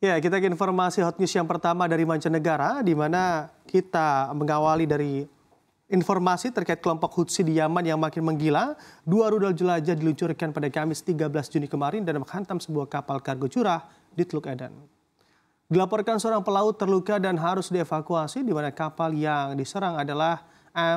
Ya, kita ke informasi hot news yang pertama dari mancanegara, di mana kita mengawali dari informasi terkait kelompok Hutsi di Yaman yang makin menggila. Dua rudal jelajah diluncurkan pada Kamis 13 Juni kemarin dan menghantam sebuah kapal kargo curah di Teluk Eden. Dilaporkan seorang pelaut terluka dan harus dievakuasi di mana kapal yang diserang adalah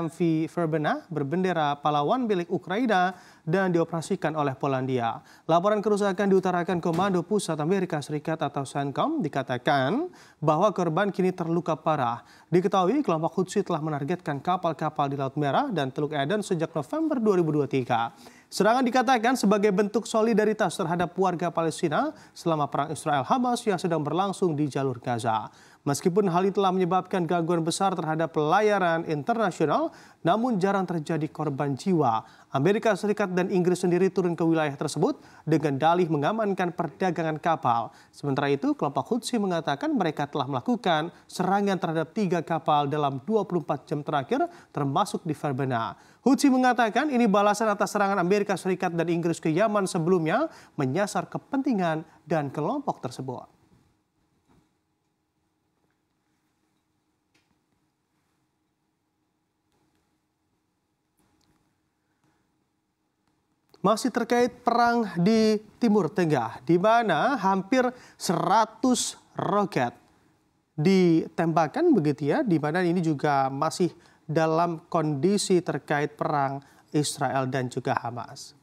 MV Verbena berbendera pahlawan milik Ukraina dan dioperasikan oleh Polandia. Laporan kerusakan diutarakan Komando Pusat Amerika Serikat atau CENTCOM dikatakan bahwa korban kini terluka parah. Diketahui kelompok Houthi telah menargetkan kapal-kapal di Laut Merah dan Teluk Eden sejak November 2023. Serangan dikatakan sebagai bentuk solidaritas terhadap warga Palestina selama perang Israel Hamas yang sedang berlangsung di jalur Gaza. Meskipun hal itu telah menyebabkan gangguan besar terhadap pelayaran internasional, namun jarang terjadi korban jiwa. Amerika Serikat dan Inggris sendiri turun ke wilayah tersebut dengan dalih mengamankan perdagangan kapal. Sementara itu, kelompok Houthi mengatakan mereka telah melakukan serangan terhadap tiga kapal dalam 24 jam terakhir, termasuk di Verbena. Houthi mengatakan ini balasan atas serangan Amerika Serikat dan Inggris ke Yaman sebelumnya menyasar kepentingan dan kelompok tersebut. masih terkait perang di Timur Tengah, di mana hampir 100 roket ditembakkan begitu ya, di mana ini juga masih dalam kondisi terkait perang Israel dan juga Hamas.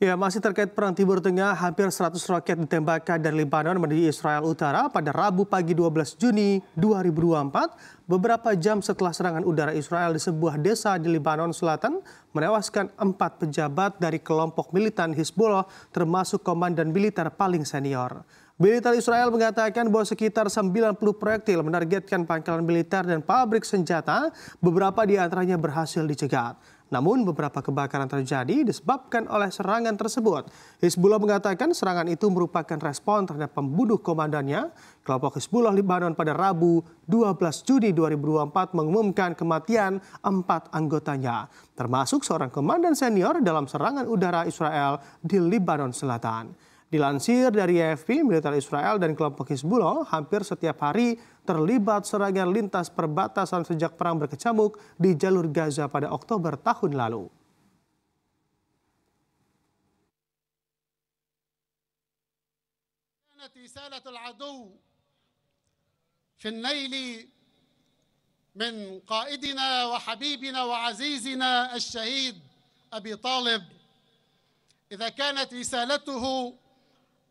Ya, masih terkait perang Timur Tengah, hampir 100 roket ditembakkan dari Lebanon menuju Israel Utara pada Rabu pagi 12 Juni 2024, beberapa jam setelah serangan udara Israel di sebuah desa di Lebanon Selatan menewaskan empat pejabat dari kelompok militan Hizbullah termasuk komandan militer paling senior. Militer Israel mengatakan bahwa sekitar 90 proyektil menargetkan pangkalan militer dan pabrik senjata, beberapa di antaranya berhasil dicegat. Namun beberapa kebakaran terjadi disebabkan oleh serangan tersebut. Hizbullah mengatakan serangan itu merupakan respon terhadap pembunuh komandannya. Kelompok Hizbullah Libanon pada Rabu 12 Juni 2024 mengumumkan kematian empat anggotanya, termasuk seorang komandan senior dalam serangan udara Israel di Libanon Selatan. Dilansir dari AFP, militer Israel dan kelompok Hizbullah hampir setiap hari terlibat serangan lintas perbatasan sejak perang berkecamuk di jalur Gaza pada Oktober tahun lalu.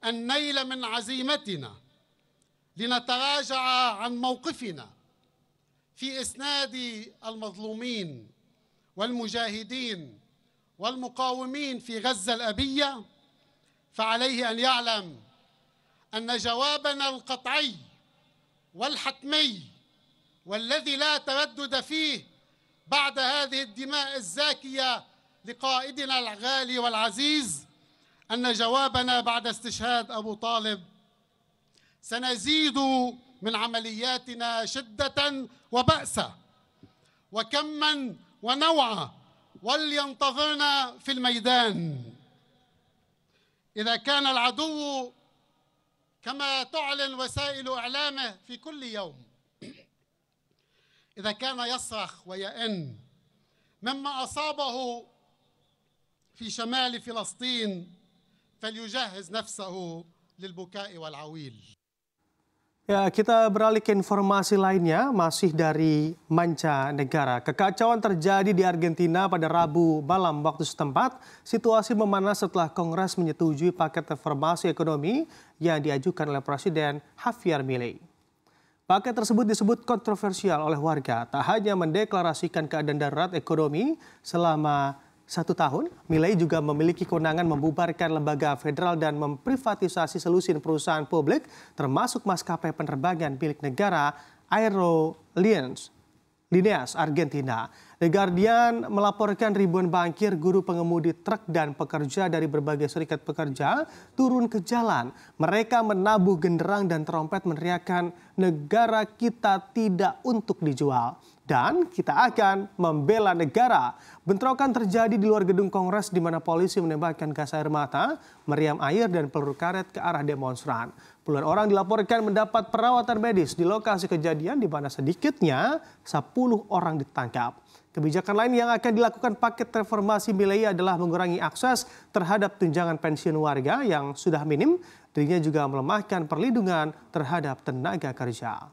النيل من عزيمتنا لنتراجع عن موقفنا في اسناد المظلومين والمجاهدين والمقاومين في غزه الابيه فعليه ان يعلم ان جوابنا القطعي والحتمي والذي لا تردد فيه بعد هذه الدماء الزاكيه لقائدنا الغالي والعزيز أن جوابنا بعد استشهاد أبو طالب سنزيد من عملياتنا شدة وبأسا وكما ونوعا ولينتظرنا في الميدان إذا كان العدو كما تعلن وسائل إعلامه في كل يوم إذا كان يصرخ ويئن مما أصابه في شمال فلسطين فليجهز نفسه للبكاء والعويل Ya, kita beralih ke informasi lainnya, masih dari manca negara. Kekacauan terjadi di Argentina pada Rabu malam waktu setempat. Situasi memanas setelah Kongres menyetujui paket reformasi ekonomi yang diajukan oleh Presiden Javier Milei. Paket tersebut disebut kontroversial oleh warga, tak hanya mendeklarasikan keadaan darurat ekonomi selama satu tahun, Milei juga memiliki kewenangan membubarkan lembaga federal dan memprivatisasi selusin perusahaan publik, termasuk maskapai penerbangan milik negara Aero Lineas, Argentina. The Guardian melaporkan ribuan bangkir guru pengemudi truk dan pekerja dari berbagai serikat pekerja turun ke jalan. Mereka menabuh genderang dan terompet meneriakan negara kita tidak untuk dijual dan kita akan membela negara. Bentrokan terjadi di luar gedung Kongres di mana polisi menembakkan gas air mata, meriam air, dan peluru karet ke arah demonstran. Puluhan orang dilaporkan mendapat perawatan medis di lokasi kejadian di mana sedikitnya 10 orang ditangkap. Kebijakan lain yang akan dilakukan paket reformasi milenial adalah mengurangi akses terhadap tunjangan pensiun warga yang sudah minim, dirinya juga melemahkan perlindungan terhadap tenaga kerja.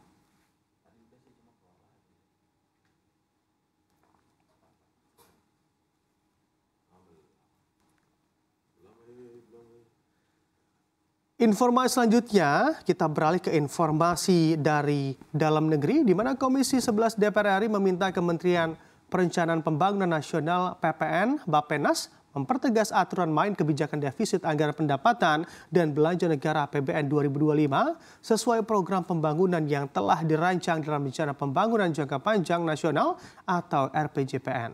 Informasi selanjutnya, kita beralih ke informasi dari dalam negeri, di mana Komisi 11 DPR RI meminta Kementerian Perencanaan Pembangunan Nasional PPN, Bapenas, mempertegas aturan main kebijakan defisit anggaran pendapatan dan belanja negara APBN 2025 sesuai program pembangunan yang telah dirancang dalam Rencana Pembangunan Jangka Panjang Nasional atau RPJPN.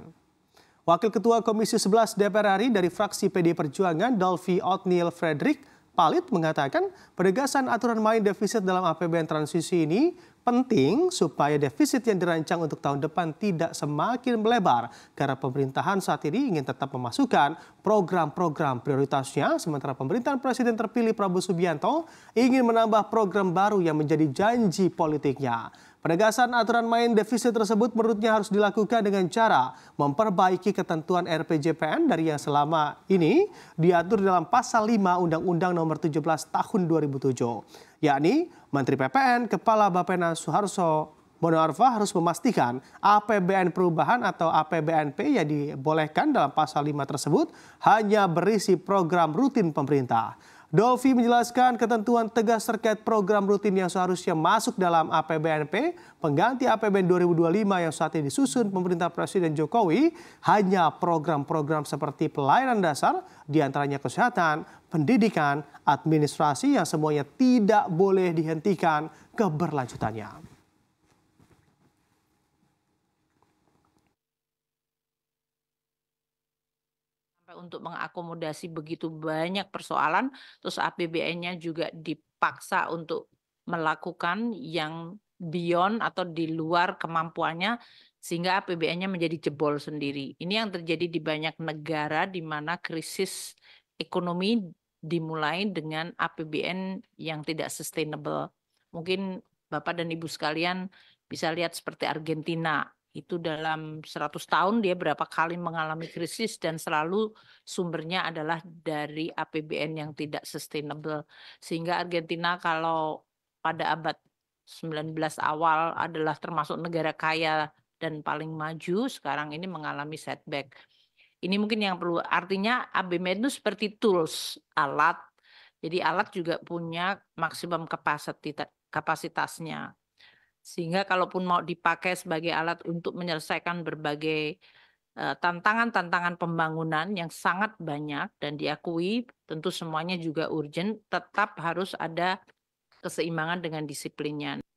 Wakil Ketua Komisi 11 DPR RI dari fraksi PD Perjuangan, Dolfi Otnil Frederick, Palit mengatakan penegasan aturan main defisit dalam APBN transisi ini Penting supaya defisit yang dirancang untuk tahun depan tidak semakin melebar karena pemerintahan saat ini ingin tetap memasukkan program-program prioritasnya sementara pemerintahan Presiden terpilih Prabowo Subianto ingin menambah program baru yang menjadi janji politiknya. Penegasan aturan main defisit tersebut menurutnya harus dilakukan dengan cara memperbaiki ketentuan RPJPN dari yang selama ini diatur dalam pasal 5 Undang-Undang nomor 17 tahun 2007 yakni Menteri PPN Kepala Bapena Soeharto Arfa harus memastikan APBN perubahan atau APBNP yang dibolehkan dalam pasal 5 tersebut hanya berisi program rutin pemerintah. Dolfi menjelaskan ketentuan tegas terkait program rutin yang seharusnya masuk dalam APBNP, pengganti APBN 2025 yang saat ini disusun pemerintah Presiden Jokowi, hanya program-program seperti pelayanan dasar, diantaranya kesehatan, pendidikan, administrasi yang semuanya tidak boleh dihentikan keberlanjutannya. untuk mengakomodasi begitu banyak persoalan, terus APBN-nya juga dipaksa untuk melakukan yang beyond atau di luar kemampuannya sehingga APBN-nya menjadi jebol sendiri. Ini yang terjadi di banyak negara di mana krisis ekonomi dimulai dengan APBN yang tidak sustainable. Mungkin Bapak dan Ibu sekalian bisa lihat seperti Argentina itu dalam 100 tahun dia berapa kali mengalami krisis dan selalu sumbernya adalah dari APBN yang tidak sustainable sehingga Argentina kalau pada abad 19 awal adalah termasuk negara kaya dan paling maju sekarang ini mengalami setback. Ini mungkin yang perlu artinya APBN itu seperti tools, alat. Jadi alat juga punya maksimum kapasitasnya sehingga kalaupun mau dipakai sebagai alat untuk menyelesaikan berbagai eh, tantangan-tantangan pembangunan yang sangat banyak dan diakui tentu semuanya juga urgent tetap harus ada keseimbangan dengan disiplinnya.